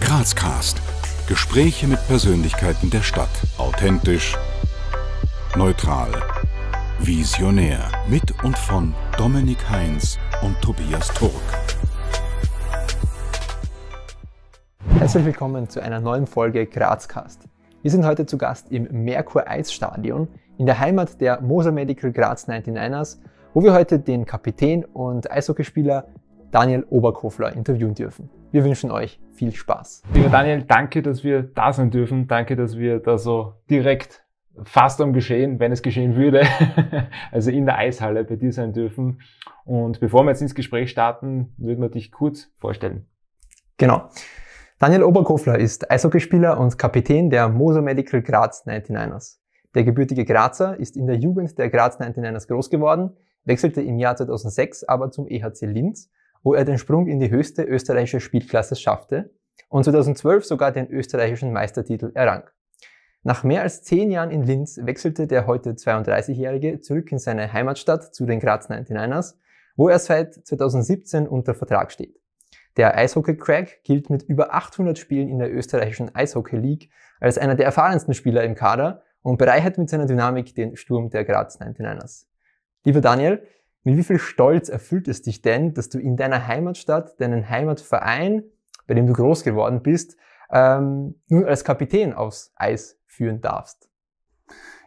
Grazcast. Gespräche mit Persönlichkeiten der Stadt. Authentisch, neutral, visionär. Mit und von Dominik Heinz und Tobias Turk. Herzlich willkommen zu einer neuen Folge Grazcast. Wir sind heute zu Gast im Merkur Eisstadion in der Heimat der Moser Medical Graz 99ers, wo wir heute den Kapitän und Eishockeyspieler Daniel Oberkofler interviewen dürfen. Wir wünschen euch viel Spaß. Lieber Daniel, danke, dass wir da sein dürfen. Danke, dass wir da so direkt fast am Geschehen, wenn es geschehen würde, also in der Eishalle bei dir sein dürfen. Und bevor wir jetzt ins Gespräch starten, würden wir dich kurz vorstellen. Genau. Daniel Oberkofler ist Eishockeyspieler und Kapitän der Moser Medical Graz 99ers. Der gebürtige Grazer ist in der Jugend der Graz 99ers groß geworden, wechselte im Jahr 2006 aber zum EHC Linz wo er den Sprung in die höchste österreichische Spielklasse schaffte und 2012 sogar den österreichischen Meistertitel errang. Nach mehr als zehn Jahren in Linz wechselte der heute 32-Jährige zurück in seine Heimatstadt zu den Graz 99ers, wo er seit 2017 unter Vertrag steht. Der Eishockey-Crack gilt mit über 800 Spielen in der österreichischen Eishockey League als einer der erfahrensten Spieler im Kader und bereichert mit seiner Dynamik den Sturm der Graz 99ers. Lieber Daniel, mit wie viel Stolz erfüllt es dich denn, dass du in deiner Heimatstadt, deinen Heimatverein, bei dem du groß geworden bist, ähm, nun als Kapitän aufs Eis führen darfst?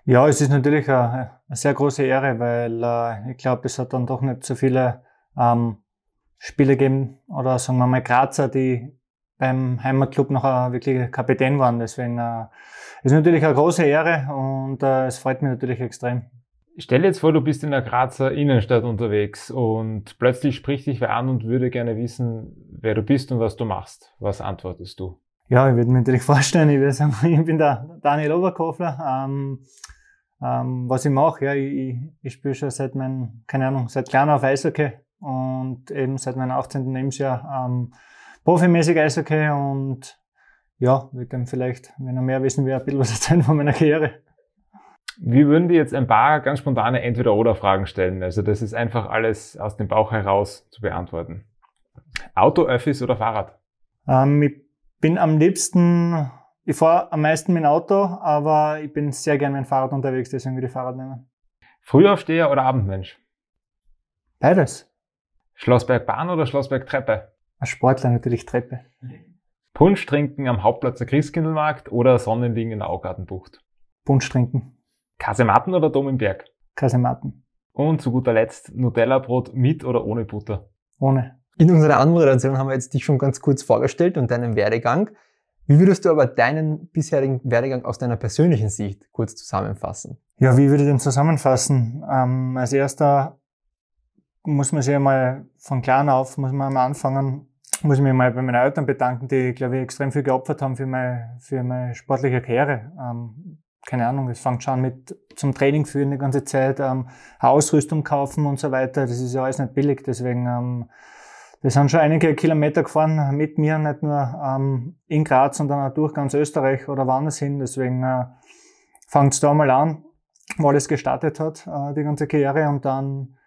Ja, es ist natürlich eine, eine sehr große Ehre, weil äh, ich glaube, es hat dann doch nicht so viele ähm, Spiele gegeben oder sagen wir mal Grazer, die beim Heimatclub noch äh, wirklich Kapitän waren. Deswegen äh, ist natürlich eine große Ehre und äh, es freut mich natürlich extrem. Stell jetzt vor, du bist in der Grazer Innenstadt unterwegs und plötzlich spricht dich wer an und würde gerne wissen, wer du bist und was du machst. Was antwortest du? Ja, ich würde mir natürlich vorstellen, ich würde sagen, ich bin der Daniel Oberkofler. Ähm, ähm, was ich mache, ja, ich, ich spiele schon seit meinem, keine Ahnung, seit klein auf Eishockey und eben seit meinem 18. Lebensjahr ähm, profimäßig Eishockey und ja, würde dann vielleicht, wenn er mehr wissen will, ein bisschen was erzählen von meiner Karriere wir würden dir jetzt ein paar ganz spontane Entweder-Oder-Fragen stellen. Also das ist einfach alles aus dem Bauch heraus zu beantworten. Auto, Öffis oder Fahrrad? Ähm, ich bin am liebsten, ich fahre am meisten mit dem Auto, aber ich bin sehr gerne mit dem Fahrrad unterwegs, deswegen würde ich Fahrrad nehmen. Frühaufsteher oder Abendmensch? Beides. Schlossbergbahn oder Schlossbergtreppe? Als Sportler natürlich Treppe. Punsch trinken am Hauptplatz der Christkindlmarkt oder Sonnenliegen in der Augartenbucht? Punsch trinken. Kasematten oder Domenberg? Kasematten. Und zu guter Letzt Nutella-Brot mit oder ohne Butter? Ohne. In unserer Anmoderation haben wir jetzt dich schon ganz kurz vorgestellt und deinen Werdegang. Wie würdest du aber deinen bisherigen Werdegang aus deiner persönlichen Sicht kurz zusammenfassen? Ja, wie würde ich den zusammenfassen? Ähm, als erster muss man sich mal von klein auf, muss man mal anfangen, muss ich mich mal bei meinen Eltern bedanken, die, glaube ich, extrem viel geopfert haben für meine, für meine sportliche Karriere. Ähm, keine Ahnung, es fängt schon mit zum Training führen die ganze Zeit, ähm, Ausrüstung kaufen und so weiter. Das ist ja alles nicht billig, deswegen ähm, wir sind schon einige Kilometer gefahren mit mir, nicht nur ähm, in Graz, sondern auch durch ganz Österreich oder woanders hin. Deswegen äh, fängt es da mal an, wo alles gestartet hat, äh, die ganze Karriere. Und dann,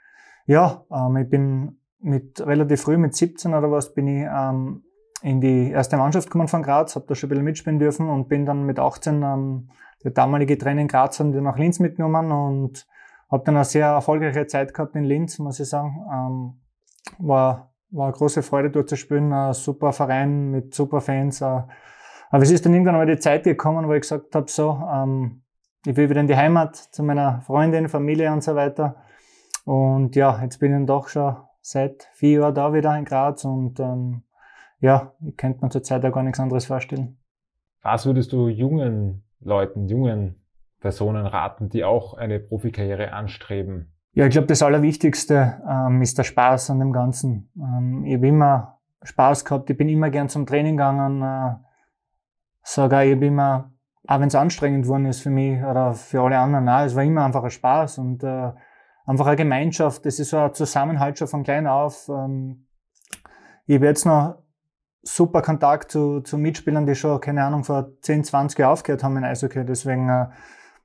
ja, ähm, ich bin mit relativ früh, mit 17 oder was, bin ich ähm, in die erste Mannschaft gekommen von Graz, habe da schon ein bisschen mitspielen dürfen und bin dann mit 18 der damalige Trainer in Graz haben wir nach Linz mitgenommen und habe dann eine sehr erfolgreiche Zeit gehabt in Linz, muss ich sagen. Ähm, war, war eine große Freude dort zu spielen, ein super Verein mit super Fans. Äh, aber es ist dann irgendwann mal die Zeit gekommen, wo ich gesagt habe, so, ähm, ich will wieder in die Heimat zu meiner Freundin, Familie und so weiter. Und ja, jetzt bin ich dann doch schon seit vier Jahren da wieder in Graz und ähm, ja, ich könnte mir zurzeit auch gar nichts anderes vorstellen. Was würdest du jungen Leuten, jungen Personen raten, die auch eine Profikarriere anstreben? Ja, ich glaube, das Allerwichtigste ähm, ist der Spaß an dem Ganzen. Ähm, ich habe immer Spaß gehabt, ich bin immer gern zum Training gegangen. Äh, sogar ich habe immer, auch wenn es anstrengend worden ist für mich oder für alle anderen, auch, es war immer einfach ein Spaß und äh, einfach eine Gemeinschaft. Das ist so ein Zusammenhalt schon von klein auf. Ähm, ich habe jetzt noch super Kontakt zu, zu Mitspielern, die schon, keine Ahnung, vor 10, 20 Jahren aufgehört haben in Eishockey. Deswegen, äh,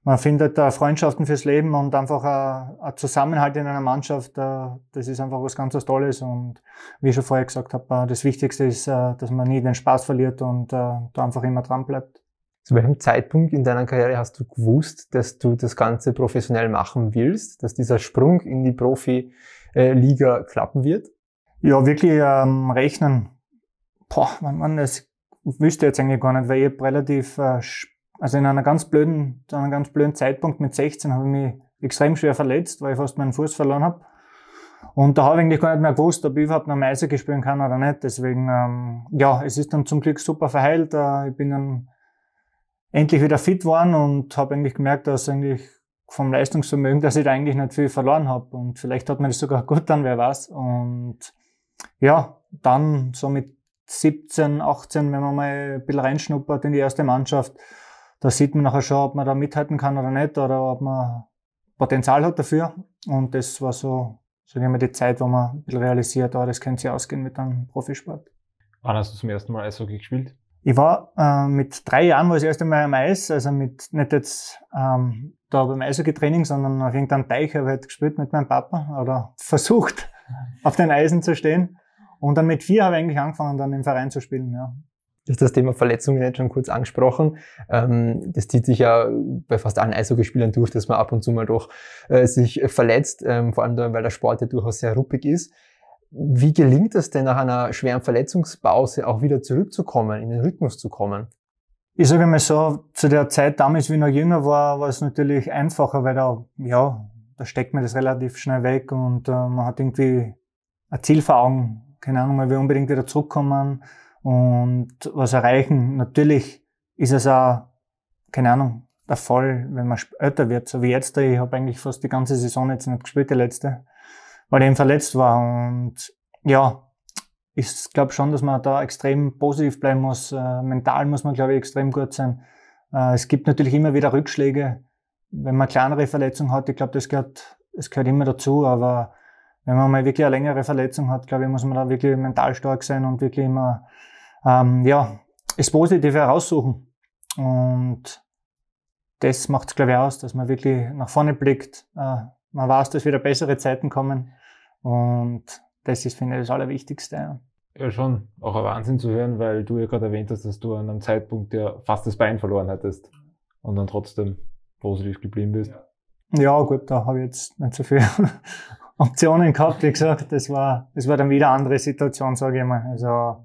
man findet da äh, Freundschaften fürs Leben und einfach äh, ein Zusammenhalt in einer Mannschaft, äh, das ist einfach was ganz was Tolles. Und wie ich schon vorher gesagt habe, äh, das Wichtigste ist, äh, dass man nie den Spaß verliert und da einfach immer dran bleibt. Zu welchem Zeitpunkt in deiner Karriere hast du gewusst, dass du das Ganze professionell machen willst, dass dieser Sprung in die Profi-Liga klappen wird? Ja, wirklich ähm, rechnen boah, wenn man das wüsste jetzt eigentlich gar nicht, weil ich habe relativ, äh, also in einer ganz blöden, zu einem ganz blöden Zeitpunkt mit 16 habe ich mich extrem schwer verletzt, weil ich fast meinen Fuß verloren habe. Und da habe ich eigentlich gar nicht mehr gewusst, ob ich überhaupt noch Meiser spielen kann oder nicht. Deswegen, ähm, ja, es ist dann zum Glück super verheilt. Äh, ich bin dann endlich wieder fit geworden und habe eigentlich gemerkt, dass eigentlich vom Leistungsvermögen, dass ich da eigentlich nicht viel verloren habe. Und vielleicht hat man das sogar gut dann, wer weiß. Und ja, dann so mit 17, 18, wenn man mal ein bisschen reinschnuppert in die erste Mannschaft, da sieht man nachher schon, ob man da mithalten kann oder nicht oder ob man Potenzial hat dafür. Und das war so, so immer die Zeit, wo man ein bisschen realisiert, oh, das könnte sich ausgehen mit einem Profisport. Wann hast du zum ersten Mal Eishockey gespielt? Ich war äh, mit drei Jahren, war ich das erste Mal am Eis, also mit, nicht jetzt ähm, da beim Eishockey-Training, sondern auf irgendeinem Teich habe ich halt gespielt mit meinem Papa oder versucht, auf den Eisen zu stehen. Und dann mit vier habe ich eigentlich angefangen, dann im Verein zu spielen. Ja. Du hast das Thema Verletzungen jetzt schon kurz angesprochen. Ähm, das zieht sich ja bei fast allen Eishockeyspielern durch, dass man ab und zu mal doch äh, sich verletzt, ähm, vor allem weil der Sport ja durchaus sehr ruppig ist. Wie gelingt es denn nach einer schweren Verletzungspause auch wieder zurückzukommen, in den Rhythmus zu kommen? Ich sage mal so, zu der Zeit damals, wie ich noch jünger war, war es natürlich einfacher, weil da, ja, da steckt man das relativ schnell weg und äh, man hat irgendwie ein Ziel vor Augen, keine Ahnung, man will unbedingt wieder zurückkommen und was erreichen. Natürlich ist es auch, keine Ahnung, der Fall, wenn man älter wird, so wie jetzt. Ich habe eigentlich fast die ganze Saison jetzt nicht gespielt, die letzte, weil ich eben verletzt war. Und ja, ich glaube schon, dass man da extrem positiv bleiben muss. Äh, mental muss man, glaube ich, extrem gut sein. Äh, es gibt natürlich immer wieder Rückschläge, wenn man kleinere Verletzungen hat. Ich glaube, das gehört, das gehört immer dazu. Aber wenn man mal wirklich eine längere Verletzung hat, glaube ich, muss man da wirklich mental stark sein und wirklich immer, ähm, ja, das Positive heraussuchen. Und das macht es, glaube ich, aus, dass man wirklich nach vorne blickt. Äh, man weiß, dass wieder bessere Zeiten kommen. Und das ist, finde ich, das Allerwichtigste. Ja. schon. Auch ein Wahnsinn zu hören, weil du ja gerade erwähnt hast, dass du an einem Zeitpunkt ja fast das Bein verloren hattest und dann trotzdem positiv geblieben bist. Ja. Ja, gut, da habe ich jetzt nicht so viel Optionen gehabt. Wie gesagt, das war, das war dann wieder eine andere Situation, sage ich mal. Also,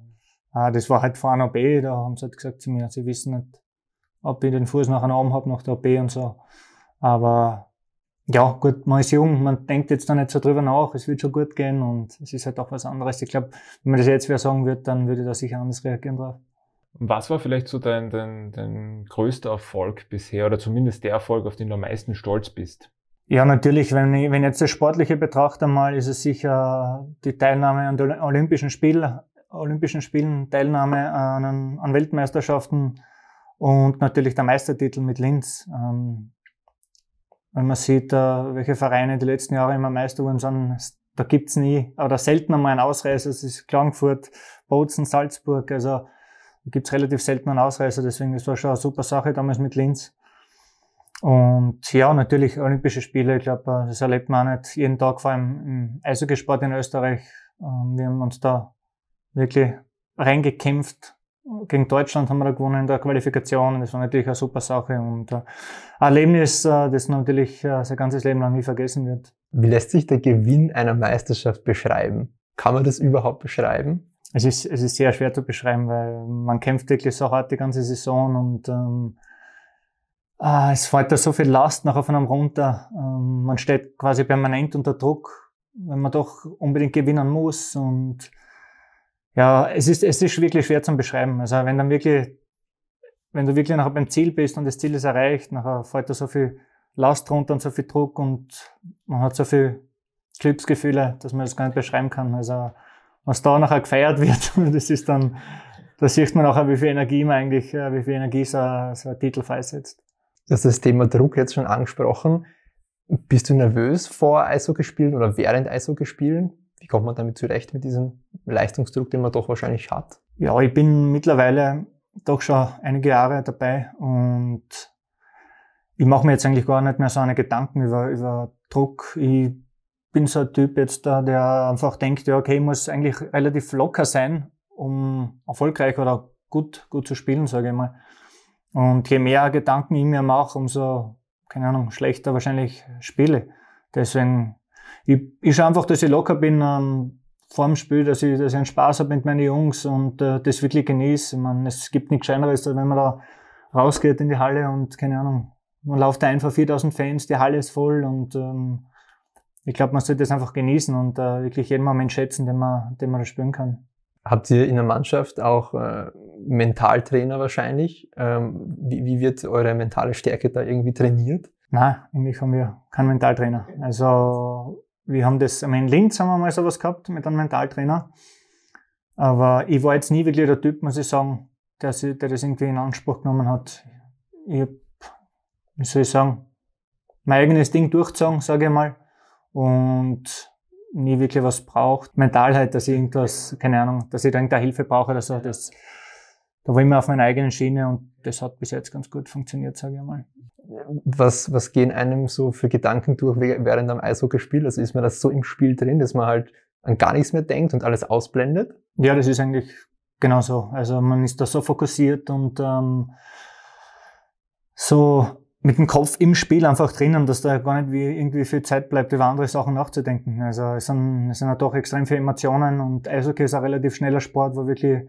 äh, das war halt vor einer OP, da haben sie halt gesagt zu mir, sie wissen nicht, ob ich den Fuß nachher oben habe nach der OP und so. Aber ja, gut, man ist jung, man denkt jetzt da nicht so drüber nach, es wird schon gut gehen und es ist halt auch was anderes. Ich glaube, wenn man das jetzt wieder sagen würde, dann würde ich da sicher anders reagieren drauf. Was war vielleicht so dein, dein, dein größter Erfolg bisher oder zumindest der Erfolg, auf den du am meisten stolz bist? Ja, natürlich, wenn, ich, wenn jetzt der sportliche Betrachter mal, ist es sicher die Teilnahme an den Olympischen, Spiel, Olympischen Spielen, Teilnahme an, an Weltmeisterschaften und natürlich der Meistertitel mit Linz. Ähm, wenn man sieht, äh, welche Vereine die letzten Jahre immer Meister wurden, sind, da gibt's nie oder selten einmal einen Ausreißer. Es ist Klagenfurt, Bozen, Salzburg, also da gibt's relativ selten einen Ausreißer. Deswegen, das war schon eine super Sache damals mit Linz. Und ja, natürlich Olympische Spiele, ich glaube, äh, das erlebt man auch nicht jeden Tag, vor allem im Eishockeysport in Österreich. Ähm, wir haben uns da wirklich reingekämpft. Gegen Deutschland haben wir da gewonnen in der Qualifikation. Das war natürlich eine super Sache und ein äh, Erlebnis, äh, das natürlich sein ganzes Leben lang nie vergessen wird. Wie lässt sich der Gewinn einer Meisterschaft beschreiben? Kann man das überhaupt beschreiben? Es ist, es ist sehr schwer zu beschreiben, weil man kämpft wirklich so hart die ganze Saison und ähm, Ah, es fällt da so viel Last nachher von einem runter. Ähm, man steht quasi permanent unter Druck, wenn man doch unbedingt gewinnen muss. Und ja, es ist, es ist wirklich schwer zu beschreiben. Also wenn dann wirklich, wenn du wirklich nachher beim Ziel bist und das Ziel ist erreicht, nachher fällt da so viel Last runter und so viel Druck und man hat so viel Glücksgefühle, dass man das gar nicht beschreiben kann. Also was da nachher gefeiert wird, das ist dann, da sieht man nachher, wie viel Energie man eigentlich, äh, wie viel Energie so, so ein Titel freisetzt. Du hast das Thema Druck jetzt schon angesprochen. Bist du nervös vor Eishockeyspielen oder während Eishockeyspielen? Wie kommt man damit zurecht mit diesem Leistungsdruck, den man doch wahrscheinlich hat? Ja, ich bin mittlerweile doch schon einige Jahre dabei und ich mache mir jetzt eigentlich gar nicht mehr so eine Gedanken über, über Druck. Ich bin so ein Typ jetzt da, der einfach denkt, ja, okay, ich muss eigentlich relativ locker sein, um erfolgreich oder gut, gut zu spielen, sage ich mal. Und je mehr Gedanken ich mir mache, umso, keine Ahnung, schlechter wahrscheinlich spiele. Deswegen, ich, ich schaue einfach, dass ich locker bin ähm, vor dem Spiel, dass ich, dass ich einen Spaß habe mit meinen Jungs und äh, das wirklich genieße. Ich meine, es gibt nichts Scheineres, als wenn man da rausgeht in die Halle und, keine Ahnung, man läuft ein vor 4000 Fans, die Halle ist voll und ähm, ich glaube, man sollte das einfach genießen und äh, wirklich jeden Moment schätzen, den man, den man da spüren kann. Habt ihr in der Mannschaft auch äh, Mentaltrainer wahrscheinlich. Ähm, wie, wie, wird eure mentale Stärke da irgendwie trainiert? Nein, eigentlich haben wir keinen Mentaltrainer. Also wir haben das, ich meine, in Linz haben wir mal sowas gehabt mit einem Mentaltrainer. Aber ich war jetzt nie wirklich der Typ, muss ich sagen, der, der das irgendwie in Anspruch genommen hat. Ich habe, wie soll ich sagen, mein eigenes Ding durchgezogen, sage ich mal. Und nie wirklich was braucht. Mental halt, dass ich irgendwas, keine Ahnung, dass ich da irgendeine Hilfe brauche oder so. Das da war ich immer auf meiner eigenen Schiene und das hat bis jetzt ganz gut funktioniert, sage ich mal. Was, was gehen einem so für Gedanken durch während einem Eishockeyspiel? Also ist man das so im Spiel drin, dass man halt an gar nichts mehr denkt und alles ausblendet? Ja, das ist eigentlich genau so. Also man ist da so fokussiert und ähm, so mit dem Kopf im Spiel einfach drinnen, dass da gar nicht wie irgendwie viel Zeit bleibt, über andere Sachen nachzudenken. Also es sind, es sind ja doch extrem viele Emotionen und Eishockey ist ein relativ schneller Sport, wo wirklich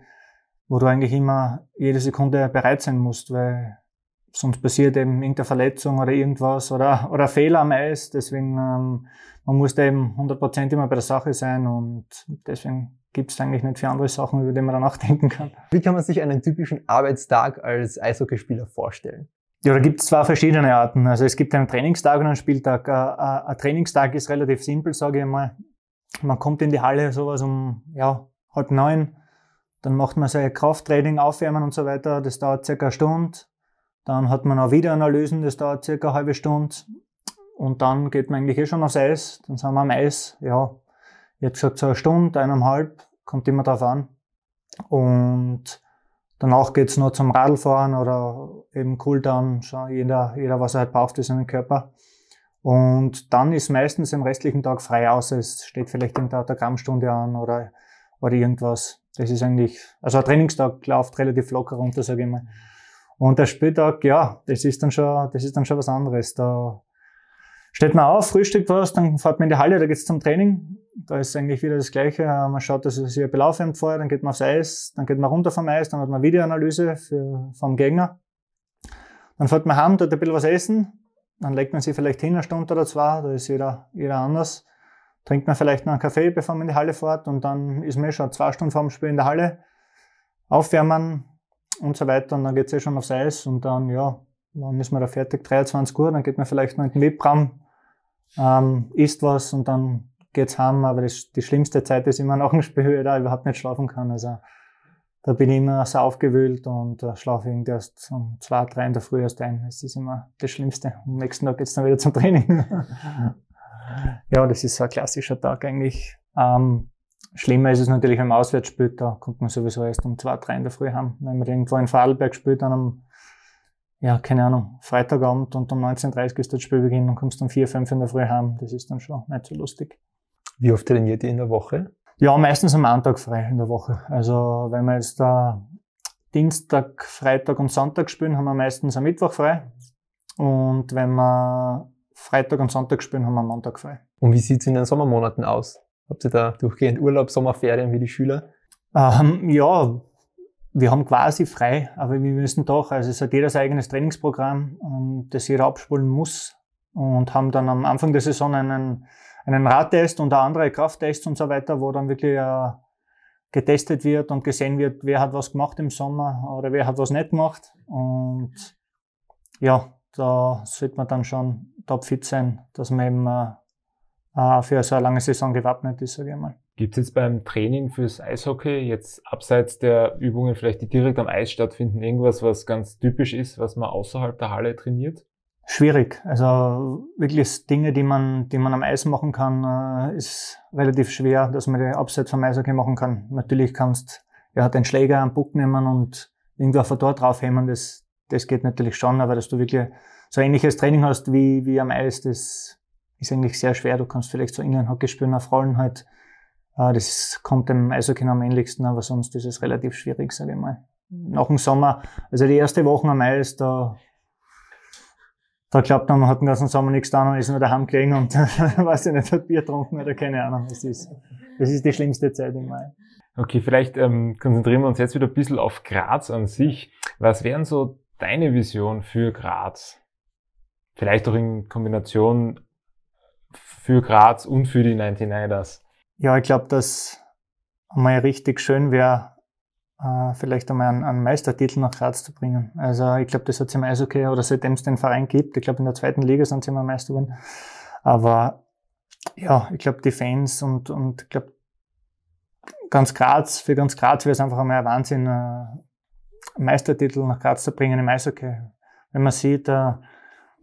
wo du eigentlich immer jede Sekunde bereit sein musst, weil sonst passiert eben irgendeine Verletzung oder irgendwas oder, oder Fehler am Eis. Deswegen, ähm, man muss da eben 100% immer bei der Sache sein und deswegen gibt es eigentlich nicht viele andere Sachen, über die man dann auch denken kann. Wie kann man sich einen typischen Arbeitstag als Eishockeyspieler vorstellen? Ja, da gibt es zwei verschiedene Arten. Also es gibt einen Trainingstag und einen Spieltag. Äh, äh, ein Trainingstag ist relativ simpel, sage ich mal. Man kommt in die Halle sowas um ja, halb neun, dann macht man sein Krafttraining, Aufwärmen und so weiter. Das dauert circa eine Stunde. Dann hat man auch Wiederanalysen. das dauert circa eine halbe Stunde. Und dann geht man eigentlich eh schon aufs Eis. Dann sind wir am Eis. Ja, jetzt habe gesagt, so eine Stunde, eineinhalb, kommt immer drauf an. Und danach geht's es noch zum Radlfahren oder eben Cooldown, jeder, jeder, was er halt braucht ist in den Körper. Und dann ist meistens im restlichen Tag frei, außer es steht vielleicht in der Autogrammstunde an oder, oder irgendwas. Das ist eigentlich, also ein Trainingstag läuft relativ locker runter, sage ich mal. Und der Spieltag, ja, das ist dann schon, das ist dann schon was anderes. Da steht man auf, frühstückt was, dann fährt man in die Halle, da geht es zum Training. Da ist eigentlich wieder das Gleiche. Man schaut, dass es hier belaufen vorher, dann geht man aufs Eis, dann geht man runter vom Eis, dann hat man Videoanalyse für, vom Gegner. Dann fährt man heim, tut ein bisschen was essen, dann legt man sich vielleicht hin, eine Stunde oder zwei, da ist jeder, jeder anders trinkt man vielleicht noch einen Kaffee, bevor man in die Halle fährt und dann ist man eh schon zwei Stunden vor dem Spiel in der Halle, aufwärmen und so weiter und dann geht es eh schon aufs Eis und dann, ja, dann ist man da fertig, 23 Uhr, dann geht man vielleicht noch in den Webraum, ähm, isst was und dann geht's heim, aber das, die schlimmste Zeit ist immer nach dem Spiel, da ich überhaupt nicht schlafen kann, also da bin ich immer so aufgewühlt und äh, schlafe irgendwie erst um zwei, drei in der Früh erst ein. Das ist immer das Schlimmste. Am nächsten Tag geht's dann wieder zum Training. Ja, das ist so ein klassischer Tag eigentlich. Ähm, schlimmer ist es natürlich wenn man auswärts spielt, da kommt man sowieso erst um zwei, drei in der Früh haben. Wenn man irgendwo in Vorarlberg spielt, dann am, ja, keine Ahnung, Freitagabend und um 19.30 Uhr ist das Spielbeginn und kommst um vier, fünf in der Früh heim. Das ist dann schon nicht so lustig. Wie oft trainiert ihr in der Woche? Ja, meistens am Montag frei in der Woche. Also wenn wir jetzt da Dienstag, Freitag und Sonntag spielen, haben wir meistens am Mittwoch frei. Und wenn wir Freitag und Sonntag spielen, haben wir am Montag frei. Und wie sieht es in den Sommermonaten aus? Habt ihr da durchgehend Urlaub, Sommerferien wie die Schüler? Ähm, ja, wir haben quasi frei, aber wir müssen doch, also es hat jeder sein eigenes Trainingsprogramm, das jeder abspulen muss und haben dann am Anfang der Saison einen, einen Radtest und andere Krafttests und so weiter, wo dann wirklich äh, getestet wird und gesehen wird, wer hat was gemacht im Sommer oder wer hat was nicht gemacht und ja, da sollte man dann schon topfit sein, dass man eben äh, für so eine lange Saison gewappnet ist, sage ich mal. Gibt es jetzt beim Training fürs Eishockey jetzt abseits der Übungen vielleicht, die direkt am Eis stattfinden, irgendwas, was ganz typisch ist, was man außerhalb der Halle trainiert? Schwierig. Also wirklich Dinge, die man, die man am Eis machen kann, äh, ist relativ schwer, dass man die abseits vom Eishockey machen kann. Natürlich kannst, du ja, den Schläger, am Puck nehmen und irgendwo auf ein Tor draufhämmern, das, das geht natürlich schon, aber dass du wirklich so ähnliches Training hast wie, wie am Eis, das ist eigentlich sehr schwer. Du kannst vielleicht so Inlinehockey spielen auf Rollen halt. Äh, das kommt dem Eishockey am ähnlichsten, aber sonst ist es relativ schwierig, sage ich mal. Nach dem Sommer, also die erste Woche am Eis, da, da glaubt man, man hat den ganzen Sommer nichts getan und ist nur daheim gelegen und weiß ich nicht, hat Bier getrunken oder keine Ahnung. Das ist, das ist die schlimmste Zeit im Mai. Okay, vielleicht ähm, konzentrieren wir uns jetzt wieder ein bisschen auf Graz an sich. Was wären so deine Vision für Graz? Vielleicht auch in Kombination für Graz und für die 99ers. Ja, ich glaube, dass mal richtig schön wäre, äh, vielleicht einmal einen, einen, Meistertitel nach Graz zu bringen. Also ich glaube, das hat es im Eishockey oder seitdem es den Verein gibt. Ich glaube, in der zweiten Liga sind sie immer Meister geworden. Aber ja, ich glaube, die Fans und, und ich glaube, ganz Graz, für ganz Graz wäre es einfach einmal ein Wahnsinn, äh, Meistertitel nach Graz zu bringen im Eishockey. Wenn man sieht, äh,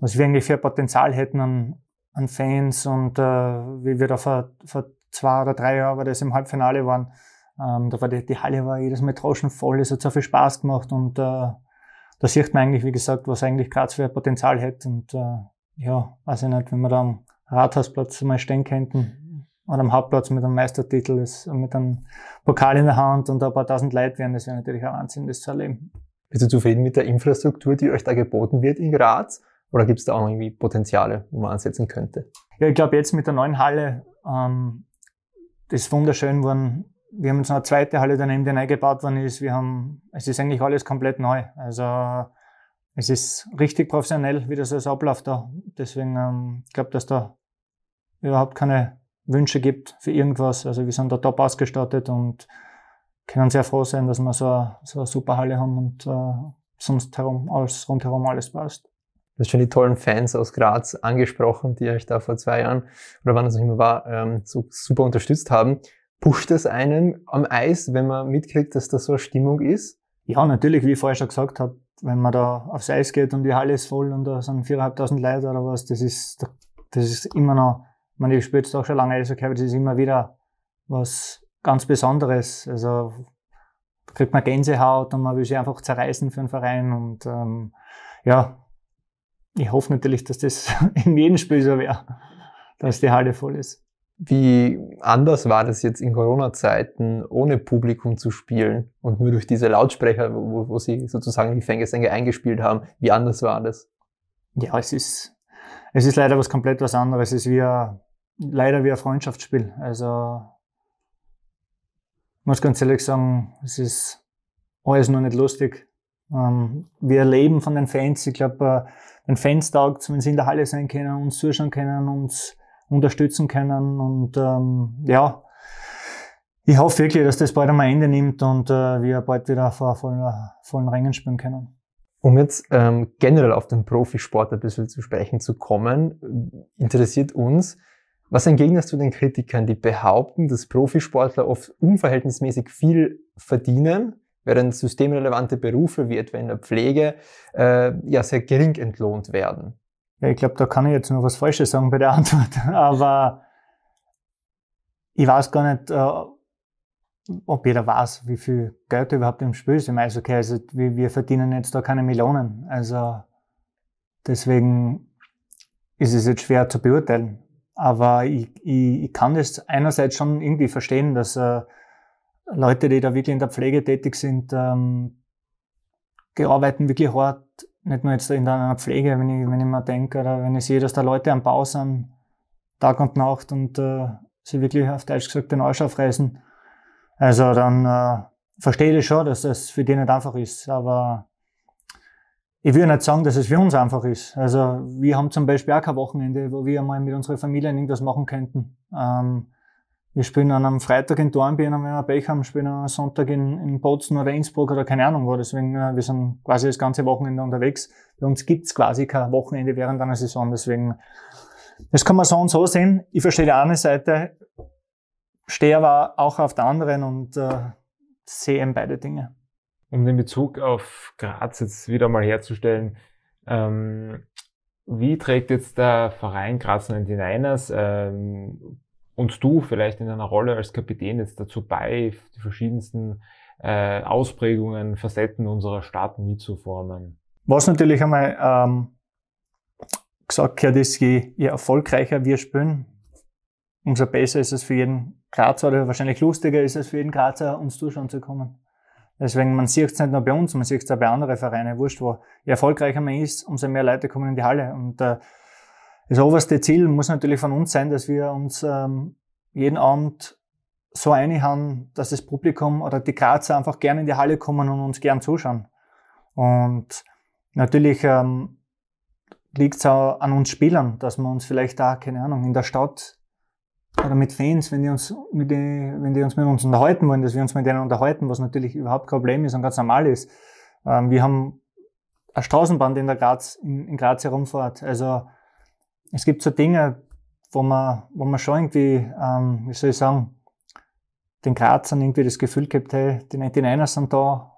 was wir eigentlich für Potenzial hätten an, an Fans und äh, wie wir da vor, vor zwei oder drei Jahren, weil das im Halbfinale waren, ähm, da war die, die, Halle war jedes Mal draußen voll, es hat so viel Spaß gemacht und äh, da sieht man eigentlich, wie gesagt, was eigentlich Graz für ein Potenzial hätte. Und äh, ja, weiß ich nicht, wenn wir da am Rathausplatz mal stehen könnten, an einem Hauptplatz mit einem Meistertitel, das, mit einem Pokal in der Hand und ein paar tausend Leute werden, das wäre natürlich ein Wahnsinn, das zu erleben. Bist du zufrieden mit der Infrastruktur, die euch da geboten wird in Graz? Oder gibt es da auch irgendwie Potenziale, wo man ansetzen könnte? Ja, ich glaube, jetzt mit der neuen Halle, ähm, das ist wunderschön geworden. Wir haben jetzt noch eine zweite Halle daneben, die neu gebaut worden ist. Wir haben, es ist eigentlich alles komplett neu. Also, es ist richtig professionell, wie das alles abläuft da. Deswegen, ähm, ich glaube, dass da überhaupt keine Wünsche gibt für irgendwas. Also wir sind da top ausgestattet und können sehr froh sein, dass wir so eine, so eine super Halle haben und äh, sonst herum, alles, rundherum alles passt. Du hast schon die tollen Fans aus Graz angesprochen, die euch da vor zwei Jahren oder wann es noch immer war, ähm, so super unterstützt haben. Pusht das einen am Eis, wenn man mitkriegt, dass da so eine Stimmung ist? Ja, natürlich, wie ich vorher schon gesagt habe, wenn man da aufs Eis geht und die Halle ist voll und da sind 4.500 Leute oder was, das ist, das ist immer noch ich meine, ich spiele jetzt auch schon lange Eishockey, also aber das ist immer wieder was ganz Besonderes. Also da kriegt man Gänsehaut und man will sich einfach zerreißen für den Verein. Und ähm, ja, ich hoffe natürlich, dass das in jedem Spiel so wäre, dass die Halle voll ist. Wie anders war das jetzt in Corona-Zeiten, ohne Publikum zu spielen und nur durch diese Lautsprecher, wo, wo sie sozusagen die Fangesänge eingespielt haben? Wie anders war das? Ja, es ist, es ist leider was komplett was anderes. Es ist wie ein leider wie ein Freundschaftsspiel. Also ich muss ganz ehrlich sagen, es ist alles noch nicht lustig. Ähm, wir leben von den Fans. Ich glaube, äh, den Fans taugt wenn sie in der Halle sein können, uns zuschauen können, uns unterstützen können. Und ähm, ja, ich hoffe wirklich, dass das bald einmal Ende nimmt und äh, wir bald wieder vor vollen, vollen Rängen spielen können. Um jetzt ähm, generell auf den Profisport ein bisschen zu sprechen zu kommen, interessiert uns, was hingegen du den Kritikern, die behaupten, dass Profisportler oft unverhältnismäßig viel verdienen, während systemrelevante Berufe wie etwa in der Pflege äh, ja sehr gering entlohnt werden. Ja, ich glaube, da kann ich jetzt nur was Falsches sagen bei der Antwort, aber ich weiß gar nicht, äh, ob jeder weiß, wie viel Geld überhaupt im Spiel ist im Eishockey. Also wir, wir verdienen jetzt da keine Millionen. Also deswegen ist es jetzt schwer zu beurteilen. Aber ich, ich, ich kann das einerseits schon irgendwie verstehen, dass äh, Leute, die da wirklich in der Pflege tätig sind, ähm, die arbeiten wirklich hart. Nicht nur jetzt in einer Pflege, wenn ich, wenn ich mir denke, oder wenn ich sehe, dass da Leute am Bau sind, Tag und Nacht und äh, sie wirklich auf Deutsch gesagt den Arsch aufreißen. Also dann äh, verstehe ich schon, dass das für die nicht einfach ist. Aber ich würde nicht sagen, dass es für uns einfach ist. Also wir haben zum Beispiel auch kein Wochenende, wo wir mal mit unserer Familie irgendwas machen könnten. Ähm, wir spielen an einem Freitag in Dornbirn, wenn wir Pech haben, spielen am Sonntag in, in Bozen oder Innsbruck oder keine Ahnung wo. Deswegen, äh, wir sind quasi das ganze Wochenende unterwegs. Bei uns gibt's quasi kein Wochenende während einer Saison. Deswegen, das kann man so und so sehen. Ich verstehe die eine Seite, stehe aber auch auf der anderen und äh, sehe eben beide Dinge um den Bezug auf Graz jetzt wieder mal herzustellen, ähm, wie trägt jetzt der Verein Graz 99ers ähm, und du vielleicht in deiner Rolle als Kapitän jetzt dazu bei, die verschiedensten äh, Ausprägungen, Facetten unserer Staaten mitzuformen? Was natürlich einmal ähm, gesagt gehört ist, je, je erfolgreicher wir spielen, umso besser ist es für jeden Grazer oder wahrscheinlich lustiger ist es für jeden Grazer, uns zuschauen zu kommen. Deswegen, also man sieht es nicht nur bei uns, man sieht es auch bei anderen Vereinen. Wurscht, wo je erfolgreicher man ist, umso mehr Leute kommen in die Halle. Und äh, das oberste Ziel muss natürlich von uns sein, dass wir uns ähm, jeden Abend so einig haben, dass das Publikum oder die Grazer einfach gerne in die Halle kommen und uns gern zuschauen. Und natürlich ähm, liegt es auch an uns Spielern, dass wir uns vielleicht da, keine Ahnung, in der Stadt oder mit Fans, wenn die uns mit, die, wenn die uns mit uns unterhalten wollen, dass wir uns mit denen unterhalten, was natürlich überhaupt kein Problem ist und ganz normal ist. Ähm, wir haben eine Straßenbahn, die in, der Graz, in, in Graz herumfährt. Also es gibt so Dinge, wo man, wo man schon irgendwie, ähm, wie soll ich sagen, den Grazern irgendwie das Gefühl gehabt, hey, die 99ers sind da,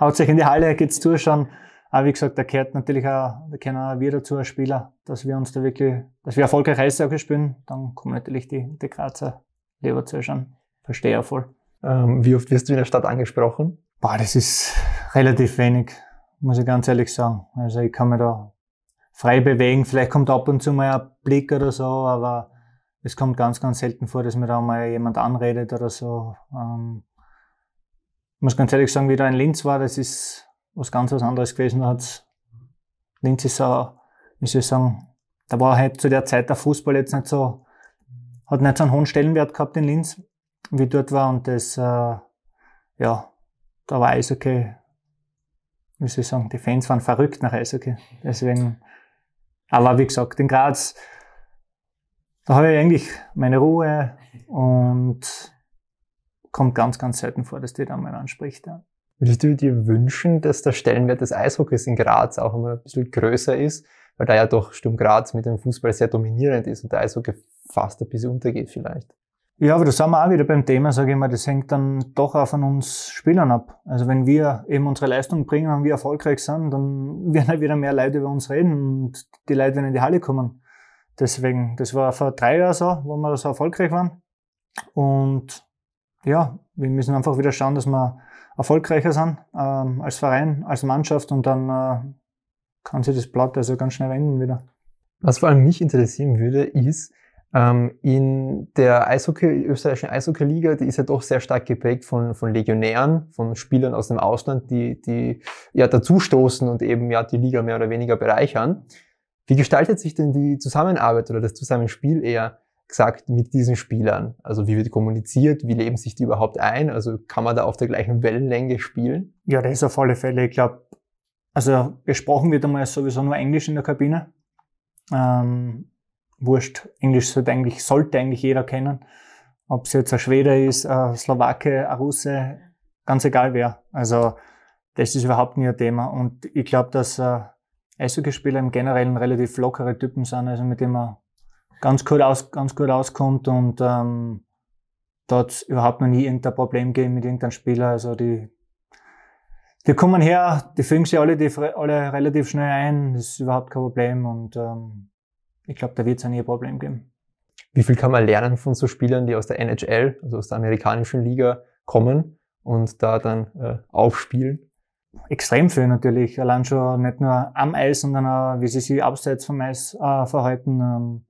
haut sich in die Halle, geht's zuschauen. Aber wie gesagt, da gehört natürlich auch, da kennen wir dazu als Spieler, dass wir uns da wirklich, dass wir erfolgreich Eishockey spielen, dann kommen natürlich die, die Grazer Leverzöschern. Verstehe voll. Ähm, wie oft wirst du in der Stadt angesprochen? Boah, das ist relativ wenig, muss ich ganz ehrlich sagen. Also ich kann mich da frei bewegen. Vielleicht kommt ab und zu mal ein Blick oder so, aber es kommt ganz, ganz selten vor, dass mir da mal jemand anredet oder so. Ähm, ich muss ganz ehrlich sagen, wie da in Linz war, das ist was ganz was anderes gewesen hat. Linz ist so, wie soll ich sagen, da war halt zu der Zeit der Fußball jetzt nicht so, hat nicht so einen hohen Stellenwert gehabt in Linz, wie dort war. Und das, äh, ja, da war Eishockey, wie soll ich sagen, die Fans waren verrückt nach Eishockey. Deswegen, aber wie gesagt, in Graz, da habe ich eigentlich meine Ruhe und kommt ganz, ganz selten vor, dass die da mal anspricht. Ja. Würdest du dir wünschen, dass der Stellenwert des Eishockeys in Graz auch immer ein bisschen größer ist, weil da ja doch Sturm Graz mit dem Fußball sehr dominierend ist und der Eishockey fast ein bisschen untergeht vielleicht? Ja, aber da sind wir auch wieder beim Thema, sage ich mal, das hängt dann doch auch von uns Spielern ab. Also wenn wir eben unsere Leistung bringen und wir erfolgreich sind, dann werden halt wieder mehr Leute über uns reden und die Leute werden in die Halle kommen. Deswegen, das war vor drei Jahren so, wo wir so erfolgreich waren. Und ja, wir müssen einfach wieder schauen, dass wir erfolgreicher sind ähm, als Verein, als Mannschaft und dann äh, kann sich das Blatt also ganz schnell wenden wieder. Was vor allem mich interessieren würde, ist, ähm, in der Eishockey, österreichischen Eishockey-Liga, die ist ja doch sehr stark geprägt von, von Legionären, von Spielern aus dem Ausland, die, die ja dazustoßen und eben ja die Liga mehr oder weniger bereichern. Wie gestaltet sich denn die Zusammenarbeit oder das Zusammenspiel eher gesagt mit diesen Spielern? Also wie wird kommuniziert? Wie leben sich die überhaupt ein? Also kann man da auf der gleichen Wellenlänge spielen? Ja, das auf alle Fälle. Ich glaube, also gesprochen wird einmal sowieso nur Englisch in der Kabine. Ähm, wurscht, Englisch sollte eigentlich, sollte eigentlich jeder kennen. Ob es jetzt ein Schwede ist, ein Slowake, ein Russe, ganz egal wer. Also das ist überhaupt nie ein Thema. Und ich glaube, dass äh, Eishockey-Spieler im Generellen relativ lockere Typen sind, also mit denen man ganz gut, aus, ganz gut auskommt und ähm, da überhaupt noch nie irgendein Problem gegeben mit irgendeinem Spieler. Also die, die kommen her, die fügen sich alle, die, alle relativ schnell ein, das ist überhaupt kein Problem und ähm, ich glaube, da wird es auch nie ein Problem geben. Wie viel kann man lernen von so Spielern, die aus der NHL, also aus der amerikanischen Liga kommen und da dann äh, aufspielen? Extrem viel natürlich. Allein schon nicht nur am Eis, sondern auch, wie sie sich abseits vom Eis äh, verhalten. Ähm,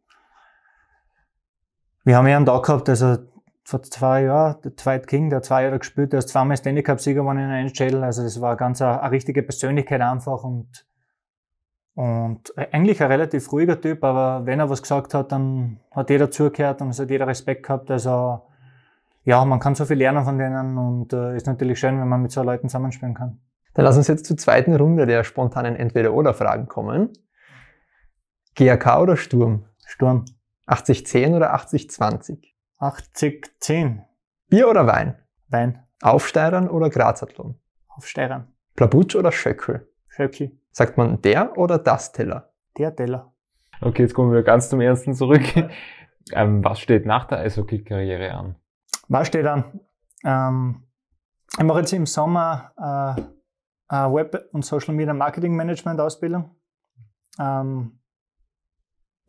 wir haben ja einen Tag gehabt, also vor zwei Jahren, der Zweit King, der hat zwei Jahre gespielt, der ist zweimal Stanley Cup-Sieger geworden in der NHL, also das war ganz eine, eine richtige Persönlichkeit einfach und, und eigentlich ein relativ ruhiger Typ, aber wenn er was gesagt hat, dann hat jeder zugehört und es hat jeder Respekt gehabt, also ja, man kann so viel lernen von denen und äh, ist natürlich schön, wenn man mit so Leuten zusammenspielen kann. Dann lass uns jetzt zur zweiten Runde der spontanen Entweder-Oder-Fragen kommen. GRK oder Sturm? Sturm. 80-10 oder 80-20? 80-10. Bier oder Wein? Wein. Aufsteirern oder Grazathlon? Aufsteirern. Plabutsch oder Schöckel? Schöckel. Sagt man der oder das Teller? Der Teller. Okay, jetzt kommen wir ganz zum Ernsten zurück. Ähm, was steht nach der Eishockey-Karriere an? Was steht an? Ähm, ich mache jetzt im Sommer äh, Web- und Social Media Marketing Management Ausbildung. Ähm,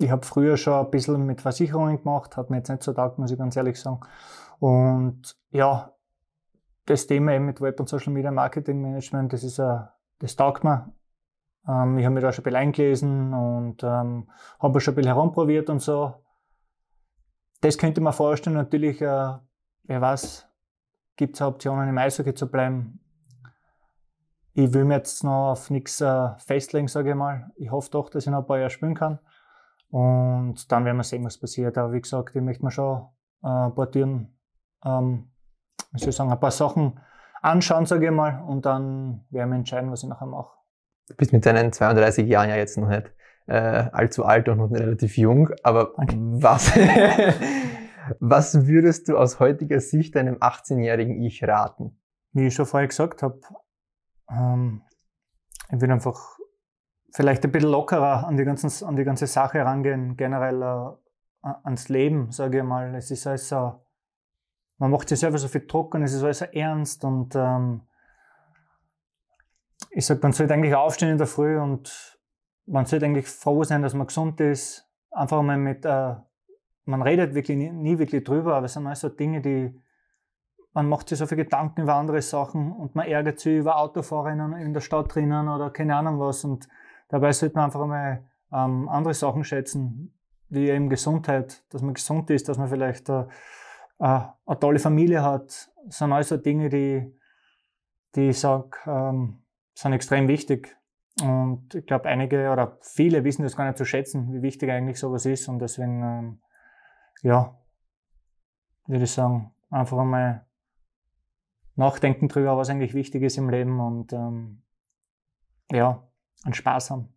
ich habe früher schon ein bisschen mit Versicherungen gemacht, hat mir jetzt nicht so taugt, muss ich ganz ehrlich sagen. Und ja, das Thema eben mit Web und Social Media Marketing Management, das ist ein, äh, das taugt mir. Ähm, ich habe mich da schon ein bisschen eingelesen und ähm, habe schon ein bisschen herumprobiert und so. Das könnte man vorstellen, natürlich, äh, wer weiß, gibt es Optionen im Eishockey zu bleiben. Ich will mir jetzt noch auf nichts äh, festlegen, sage ich mal. Ich hoffe doch, dass ich noch ein paar Jahre spielen kann. Und dann werden wir sehen, was passiert. Aber wie gesagt, ich möchte mir schon äh, portieren, ähm, ich soll sagen, ein paar Sachen anschauen, sage ich mal, und dann werden wir entscheiden, was ich nachher mache. Du bist mit deinen 32 Jahren ja jetzt noch nicht äh, allzu alt und noch relativ jung, aber was, was würdest du aus heutiger Sicht deinem 18-jährigen Ich raten? Wie ich schon vorher gesagt habe, ähm, ich würde einfach vielleicht ein bisschen lockerer an die, ganzen, an die ganze Sache rangehen, generell uh, ans Leben, sage ich mal. Es ist alles so, man macht sich selber so viel Druck und es ist alles so ernst und ähm, ich sage, man sollte eigentlich aufstehen in der Früh und man sollte eigentlich froh sein, dass man gesund ist. Einfach mal mit, äh, man redet wirklich nie, nie, wirklich drüber, aber es sind alles so Dinge, die, man macht sich so viele Gedanken über andere Sachen und man ärgert sich über Autofahrerinnen in der Stadt drinnen oder keine Ahnung was und Dabei sollte man einfach mal ähm, andere Sachen schätzen, wie eben Gesundheit, dass man gesund ist, dass man vielleicht äh, äh eine tolle Familie hat. Das sind also Dinge, die, die ich sage, ähm, sind extrem wichtig. Und ich glaube, einige oder viele wissen das gar nicht zu schätzen, wie wichtig eigentlich sowas ist. Und deswegen, ähm, ja, würde ich sagen, einfach einmal nachdenken drüber, was eigentlich wichtig ist im Leben. Und ähm, ja, und Spaß haben.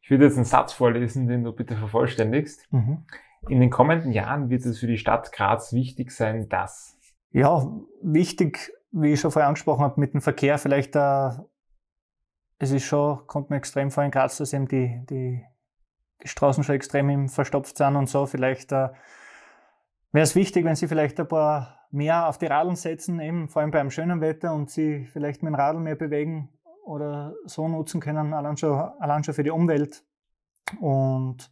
Ich würde jetzt einen Satz vorlesen, den du bitte vervollständigst. Mhm. In den kommenden Jahren wird es für die Stadt Graz wichtig sein, dass. Ja, wichtig, wie ich schon vorher angesprochen habe, mit dem Verkehr vielleicht, äh, es ist schon, kommt mir extrem vor in Graz, dass eben die, die Straßen schon extrem verstopft sind und so. Vielleicht äh, wäre es wichtig, wenn sie vielleicht ein paar mehr auf die Radeln setzen, eben vor allem beim schönen Wetter und sie vielleicht mit dem Radl mehr bewegen oder so nutzen können, allein schon, allein schon für die Umwelt. Und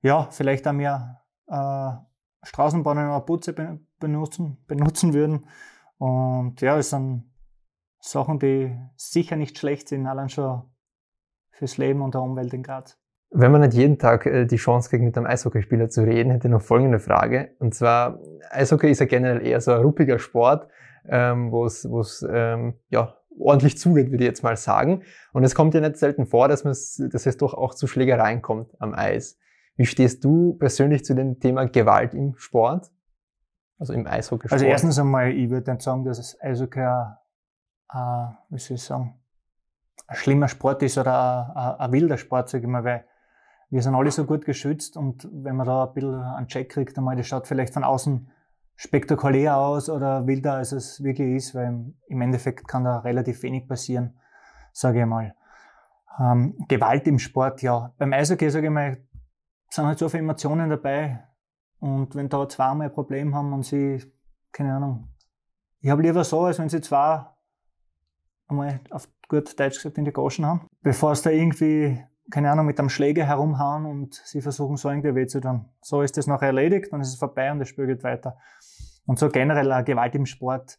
ja, vielleicht auch mehr äh, Straßenbahnen oder Putze benutzen, benutzen würden. Und ja, es sind Sachen, die sicher nicht schlecht sind, allein schon fürs Leben und der Umwelt in Graz. Wenn man nicht jeden Tag äh, die Chance kriegt, mit einem Eishockeyspieler zu reden, hätte ich noch folgende Frage. Und zwar, Eishockey ist ja generell eher so ein ruppiger Sport, ähm, wo es ähm, ja, ordentlich zugeht, würde ich jetzt mal sagen. Und es kommt ja nicht selten vor, dass, dass es doch auch zu Schlägereien kommt am Eis. Wie stehst du persönlich zu dem Thema Gewalt im Sport? Also im Eishockey. -Sport? Also erstens einmal, ich würde dann sagen, dass es Eishockey, äh, wie soll ich sagen, ein schlimmer Sport ist oder ein, ein, ein wilder Sport, sage ich mal, weil wir sind alle so gut geschützt und wenn man da ein bisschen einen Check kriegt, einmal, das schaut vielleicht von außen spektakulär aus oder wilder, als es wirklich ist, weil im Endeffekt kann da relativ wenig passieren, sage ich mal. Ähm, Gewalt im Sport, ja. Beim Eishockey, sage ich mal, sind halt so viele Emotionen dabei. Und wenn da zweimal ein Problem haben und sie, keine Ahnung, ich habe lieber so, als wenn sie zwei einmal auf gut Deutsch gesagt in die Goschen haben, bevor es da irgendwie, keine Ahnung, mit einem Schläger herumhauen und sie versuchen, so irgendwie weh zu tun. So ist das noch erledigt, dann ist es vorbei und das Spiel geht weiter. Und so generell auch Gewalt im Sport,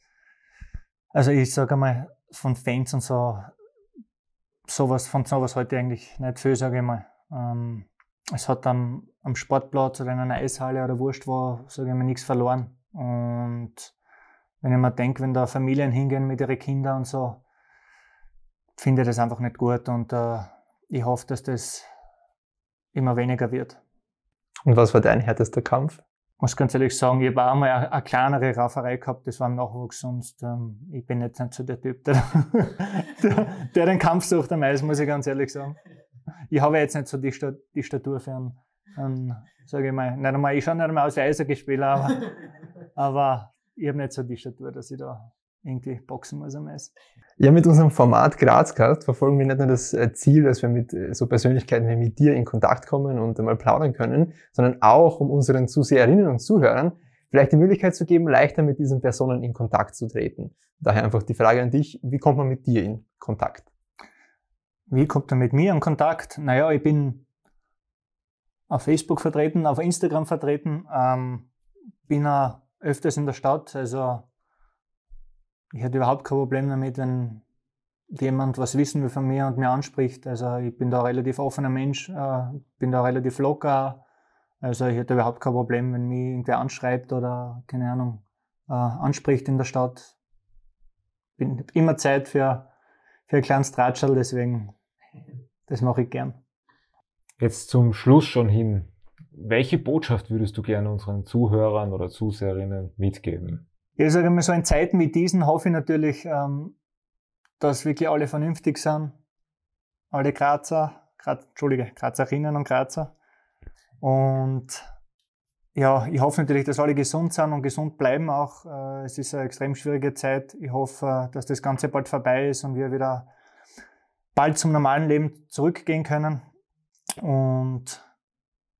also ich sage mal, von Fans und so, sowas, von sowas heute eigentlich nicht viel, sage ich mal. Ähm, es hat am, am Sportplatz oder in einer Eishalle oder Wurst war, sage ich mal, nichts verloren. Und wenn ich mir denke, wenn da Familien hingehen mit ihren Kindern und so, finde ich das einfach nicht gut und äh, ich hoffe, dass das immer weniger wird. Und was war dein härtester Kampf? muss ganz ehrlich sagen, ich habe auch einmal eine, eine, kleinere Rauferei gehabt, das war ein Nachwuchs sonst ähm, ich bin jetzt nicht so der Typ, der, der, der den Kampf sucht am Eis, muss ich ganz ehrlich sagen. Ich habe jetzt nicht so die, Stat die Statur für einen, einen sage ich mal, nicht einmal, ich schaue nicht einmal aus wie Eishockeyspieler, aber, aber ich habe nicht so die Statur, dass ich da irgendwie boxen wir es am meisten. Ja, mit unserem Format Grazcast verfolgen wir nicht nur das äh, Ziel, dass wir mit äh, so Persönlichkeiten wie mit dir in Kontakt kommen und einmal plaudern können, sondern auch, um unseren Zuseherinnen und Zuhörern vielleicht die Möglichkeit zu geben, leichter mit diesen Personen in Kontakt zu treten. Daher einfach die Frage an dich, wie kommt man mit dir in Kontakt? Wie kommt man mit mir in Kontakt? Naja, ich bin auf Facebook vertreten, auf Instagram vertreten, ähm, bin auch öfters in der Stadt, also ich hätte überhaupt kein Problem damit, wenn jemand was wissen will von mir und mir anspricht. Also ich bin da ein relativ offener Mensch, äh, bin da relativ locker. Also ich hätte überhaupt kein Problem, wenn mich irgendwer anschreibt oder, keine Ahnung, äh, anspricht in der Stadt. Bin immer Zeit für, für ein kleines Tratschel, deswegen, das mache ich gern. Jetzt zum Schluss schon hin. Welche Botschaft würdest du gerne unseren Zuhörern oder Zuseherinnen mitgeben? Ja, ich sage mal so, in Zeiten wie diesen hoffe ich natürlich, ähm, dass wirklich alle vernünftig sind. Alle Grazer, Graz, Entschuldige, Grazerinnen und Grazer. Und ja, ich hoffe natürlich, dass alle gesund sind und gesund bleiben auch. Äh, es ist eine extrem schwierige Zeit. Ich hoffe, dass das Ganze bald vorbei ist und wir wieder bald zum normalen Leben zurückgehen können. Und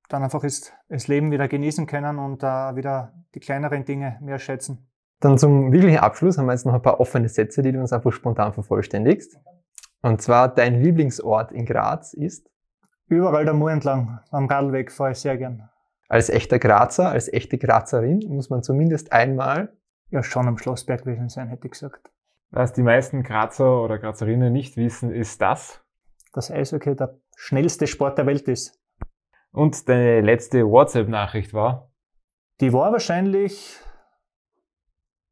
dann einfach ist, das Leben wieder genießen können und äh, wieder die kleineren Dinge mehr schätzen. Dann zum wirklichen Abschluss haben wir jetzt noch ein paar offene Sätze, die du uns einfach spontan vervollständigst. Und zwar, dein Lieblingsort in Graz ist? Überall der Mur entlang, am Radlweg fahre ich sehr gern. Als echter Grazer, als echte Grazerin muss man zumindest einmal? Ja, schon am Schlossberg gewesen sein, hätte ich gesagt. Was die meisten Grazer oder Grazerinnen nicht wissen, ist das? Dass Eishockey der schnellste Sport der Welt ist. Und deine letzte WhatsApp-Nachricht war? Die war wahrscheinlich,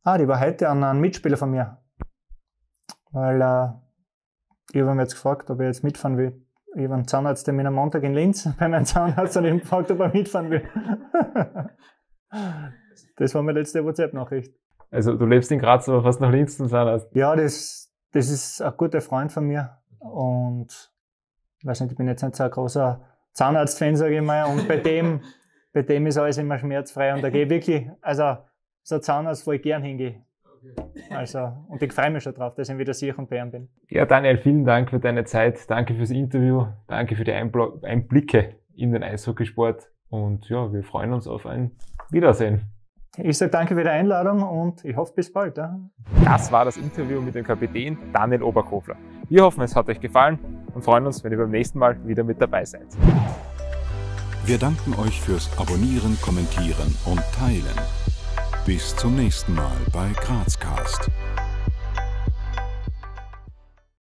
Ah, die war heute an einem Mitspieler von mir. Weil äh, ich habe ihn jetzt gefragt, ob er jetzt mitfahren will. Ich war einen Zahnarzttermin am Montag in Linz bei meinem Zahnarzt und ich habe gefragt, ob er mitfahren will. das war meine letzte WhatsApp-Nachricht. Also du lebst in Graz, aber fast nach Linz zum Zahnarzt. Ja, das, das ist ein guter Freund von mir. Und ich weiß nicht, ich bin jetzt nicht so ein großer Zahnarzt-Fan, sage ich mal. Und bei dem, bei dem ist alles immer schmerzfrei. Und da geht wirklich, also so ein Zahnarzt, wo ich gern hingehe. Also, und ich freue mich schon drauf, dass ich wieder sicher und Bären bin. Ja, Daniel, vielen Dank für deine Zeit. Danke fürs Interview. Danke für die Einbl Einblicke in den Eishockeysport. Und ja, wir freuen uns auf ein Wiedersehen. Ich sage danke für die Einladung und ich hoffe bis bald. Ja? Das war das Interview mit dem Kapitän Daniel Oberkofler. Wir hoffen, es hat euch gefallen und freuen uns, wenn ihr beim nächsten Mal wieder mit dabei seid. Wir danken euch fürs Abonnieren, Kommentieren und Teilen. Bis zum nächsten Mal bei Grazcast.